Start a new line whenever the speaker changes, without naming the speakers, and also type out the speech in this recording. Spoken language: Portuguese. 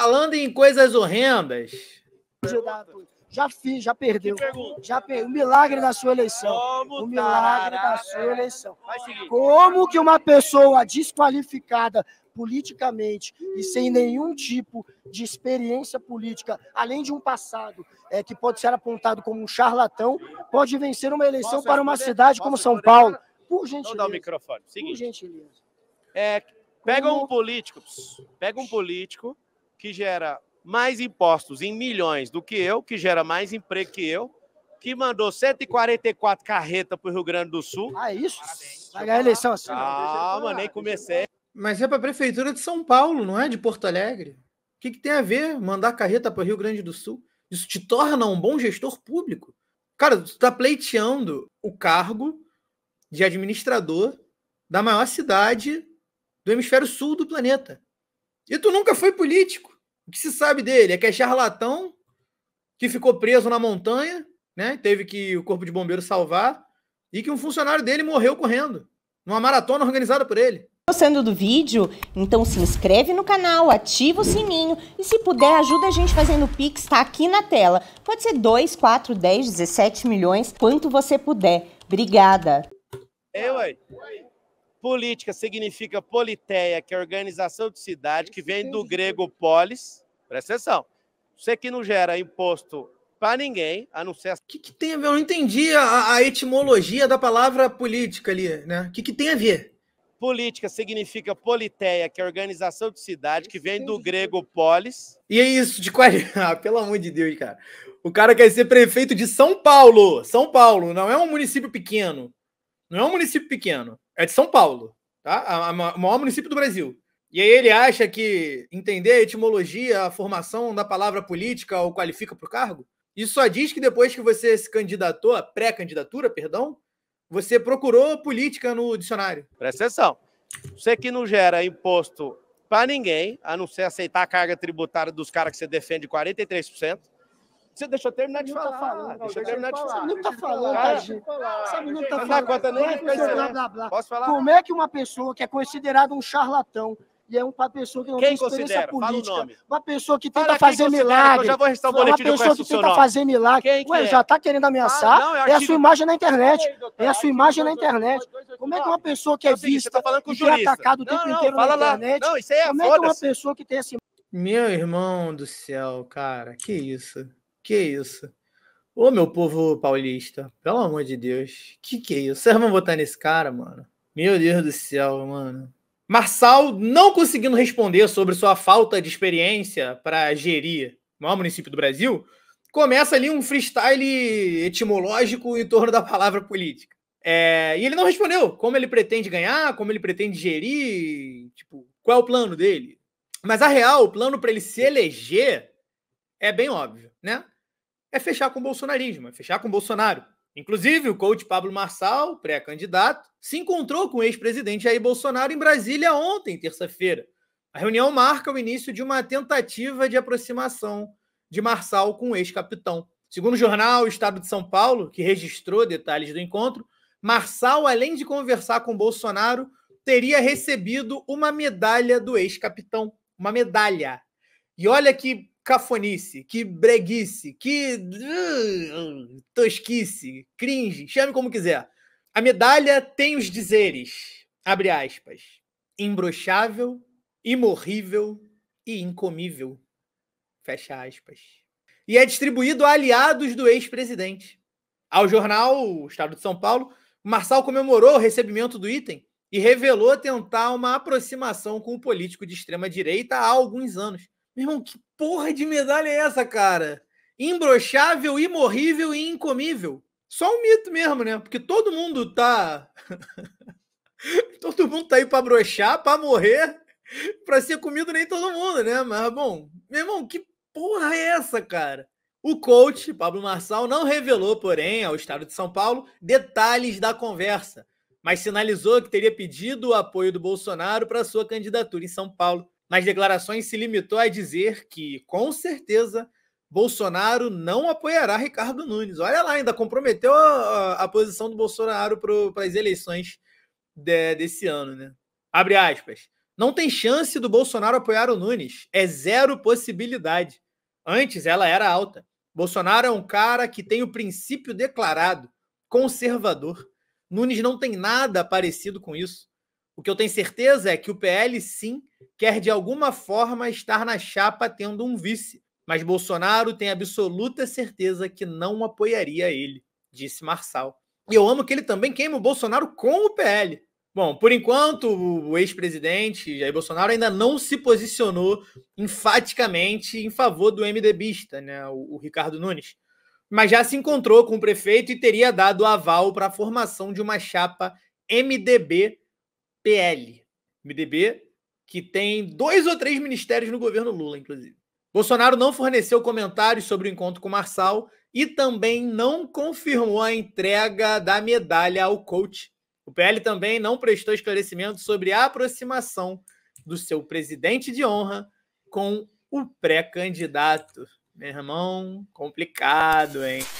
Falando em coisas horrendas. Já fiz, já perdeu. Já per... O milagre da sua eleição. Como o milagre da sua
eleição. Como que
uma pessoa desqualificada politicamente e sem nenhum tipo de experiência política, além de um passado é, que pode ser apontado como um charlatão, pode vencer uma eleição Posso para é uma cidade Posso como é São Paulo?
Por gentileza. Não dá o microfone. Seguinte. Por gentileza. É, pega um político, pega um político que gera mais impostos em milhões do que eu, que gera mais emprego que eu, que mandou 144 carretas para o Rio Grande do Sul. Ah, é isso? Vai ganhar eleição assim. Calma, nem comecei.
Mas é para a Prefeitura de São Paulo, não é de Porto Alegre. O que, que tem a ver mandar carreta para o Rio Grande do Sul? Isso te torna um bom gestor público. Cara, tu está pleiteando o cargo de administrador da maior cidade do hemisfério sul do planeta. E tu nunca foi político. O que se sabe dele é que é charlatão que ficou preso na montanha, né? Teve que o corpo de bombeiro salvar e que um funcionário dele morreu correndo numa maratona
organizada por ele. Gostando do vídeo? Então se inscreve no canal, ativa o sininho e se puder ajuda a gente fazendo o Pix, tá aqui na tela. Pode ser 2, 4, 10, 17 milhões, quanto você puder. Obrigada. É, ué. Política significa politeia, que é organização de cidade, que vem do grego polis, Presta atenção. Você que não gera imposto para ninguém, a não ser. O que, que, tem
a ver? Eu não entendi a, a etimologia da palavra política ali, né? O que, que, tem a ver?
Política significa politeia, que é organização de cidade, que vem do grego polis.
E é isso, de qual. É? Ah, pelo amor de Deus, cara. O cara quer ser prefeito de São Paulo. São Paulo não é um município pequeno. Não é um município pequeno. É de São Paulo, tá? O maior município do Brasil. E aí ele acha que entender a etimologia, a formação da palavra política o qualifica para o cargo? Isso só diz que depois que você se
candidatou, pré-candidatura, perdão, você procurou política no dicionário. Presta atenção. Você que não gera imposto para ninguém, a não ser aceitar a carga tributária dos caras que você defende 43%. Você deixa eu terminar de tá falar. deixa eu terminar de falar. Não tá falando, não tá falando. dá conta nem de é né? blá, Posso falar? Como é que uma
pessoa que é considerada um charlatão e é uma pessoa que não Quem tem experiência considera? política. Uma pessoa que tenta Fala fazer milagre. Eu já vou restar o boletim, uma pessoa que tenta fazer milagre. Quem Ué, é? já está querendo ameaçar. Ah, não, é, é a sua imagem na internet. é a sua imagem na internet. Como é que uma pessoa que é vista tá e é atacada o tempo inteiro na internet... Não, isso é Como é que uma pessoa que tem essa Meu irmão do céu, cara. Que isso? Que isso? Ô, meu povo paulista, pelo amor de Deus. Que que é isso? Vocês vão votar nesse cara, mano? Meu Deus do céu, mano. Marçal não conseguindo responder sobre sua falta de experiência para gerir o maior município do Brasil, começa ali um freestyle etimológico em torno da palavra política. É, e ele não respondeu como ele pretende ganhar, como ele pretende gerir, tipo, qual é o plano dele. Mas a real, o plano para ele se eleger é bem óbvio, né? É fechar com o bolsonarismo, é fechar com o Bolsonaro. Inclusive, o coach Pablo Marçal, pré-candidato, se encontrou com o ex-presidente Jair Bolsonaro em Brasília ontem, terça-feira. A reunião marca o início de uma tentativa de aproximação de Marçal com o ex-capitão. Segundo o jornal Estado de São Paulo, que registrou detalhes do encontro, Marçal, além de conversar com Bolsonaro, teria recebido uma medalha do ex-capitão. Uma medalha. E olha que cafonice, que breguice, que uh, tosquice, cringe, chame como quiser. A medalha tem os dizeres, abre aspas, imbrochável, imorrível e incomível, fecha aspas. E é distribuído a aliados do ex-presidente. Ao jornal Estado de São Paulo, Marçal comemorou o recebimento do item e revelou tentar uma aproximação com o político de extrema-direita há alguns anos. Meu irmão, que porra de medalha é essa, cara? Imbrochável, imorrível e incomível. Só um mito mesmo, né? Porque todo mundo tá. todo mundo tá aí pra brochar, pra morrer, pra ser comido nem todo mundo, né? Mas, bom, meu irmão, que porra é essa, cara? O coach Pablo Marçal não revelou, porém, ao Estado de São Paulo detalhes da conversa, mas sinalizou que teria pedido o apoio do Bolsonaro para sua candidatura em São Paulo. Nas declarações, se limitou a dizer que, com certeza, Bolsonaro não apoiará Ricardo Nunes. Olha lá, ainda comprometeu a, a, a posição do Bolsonaro para as eleições de, desse ano, né? Abre aspas. Não tem chance do Bolsonaro apoiar o Nunes. É zero possibilidade. Antes ela era alta. Bolsonaro é um cara que tem o princípio declarado, conservador. Nunes não tem nada parecido com isso. O que eu tenho certeza é que o PL sim quer de alguma forma estar na chapa tendo um vice mas Bolsonaro tem absoluta certeza que não apoiaria ele, disse Marçal. E eu amo que ele também queima o Bolsonaro com o PL. Bom, por enquanto, o ex-presidente Jair Bolsonaro ainda não se posicionou enfaticamente em favor do MDBista, né, o, o Ricardo Nunes. Mas já se encontrou com o prefeito e teria dado aval para a formação de uma chapa MDB-PL. MDB que tem dois ou três ministérios no governo Lula, inclusive. Bolsonaro não forneceu comentários sobre o encontro com o Marçal e também não confirmou a entrega da medalha ao coach. O PL também não prestou esclarecimento sobre a aproximação do seu presidente de honra com o pré-candidato. Meu irmão, complicado, hein?